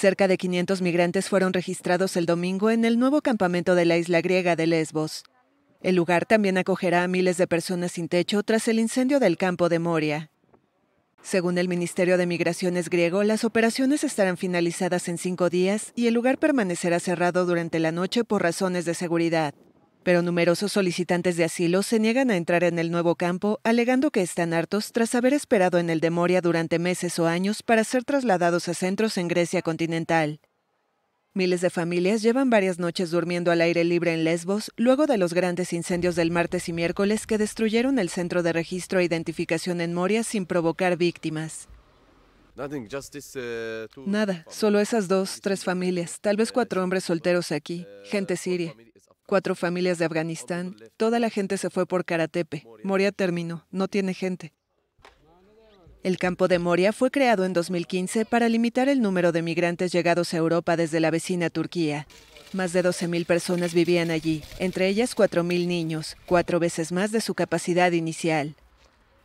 Cerca de 500 migrantes fueron registrados el domingo en el nuevo campamento de la isla griega de Lesbos. El lugar también acogerá a miles de personas sin techo tras el incendio del campo de Moria. Según el Ministerio de Migraciones griego, las operaciones estarán finalizadas en cinco días y el lugar permanecerá cerrado durante la noche por razones de seguridad. Pero numerosos solicitantes de asilo se niegan a entrar en el nuevo campo, alegando que están hartos tras haber esperado en el de Moria durante meses o años para ser trasladados a centros en Grecia continental. Miles de familias llevan varias noches durmiendo al aire libre en Lesbos luego de los grandes incendios del martes y miércoles que destruyeron el centro de registro e identificación en Moria sin provocar víctimas. Eh, Nada, solo esas dos, tres familias, tal vez cuatro hombres solteros aquí, gente siria cuatro familias de Afganistán, toda la gente se fue por Karatepe. Moria terminó, no tiene gente. El campo de Moria fue creado en 2015 para limitar el número de migrantes llegados a Europa desde la vecina Turquía. Más de 12.000 personas vivían allí, entre ellas 4.000 niños, cuatro veces más de su capacidad inicial.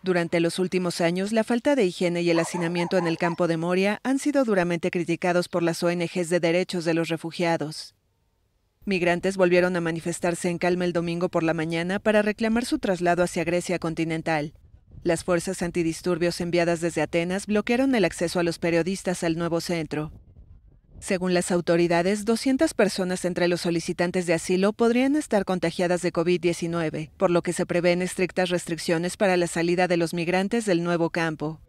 Durante los últimos años, la falta de higiene y el hacinamiento en el campo de Moria han sido duramente criticados por las ONGs de derechos de los refugiados. Migrantes volvieron a manifestarse en Calma el domingo por la mañana para reclamar su traslado hacia Grecia continental. Las fuerzas antidisturbios enviadas desde Atenas bloquearon el acceso a los periodistas al nuevo centro. Según las autoridades, 200 personas entre los solicitantes de asilo podrían estar contagiadas de COVID-19, por lo que se prevén estrictas restricciones para la salida de los migrantes del nuevo campo.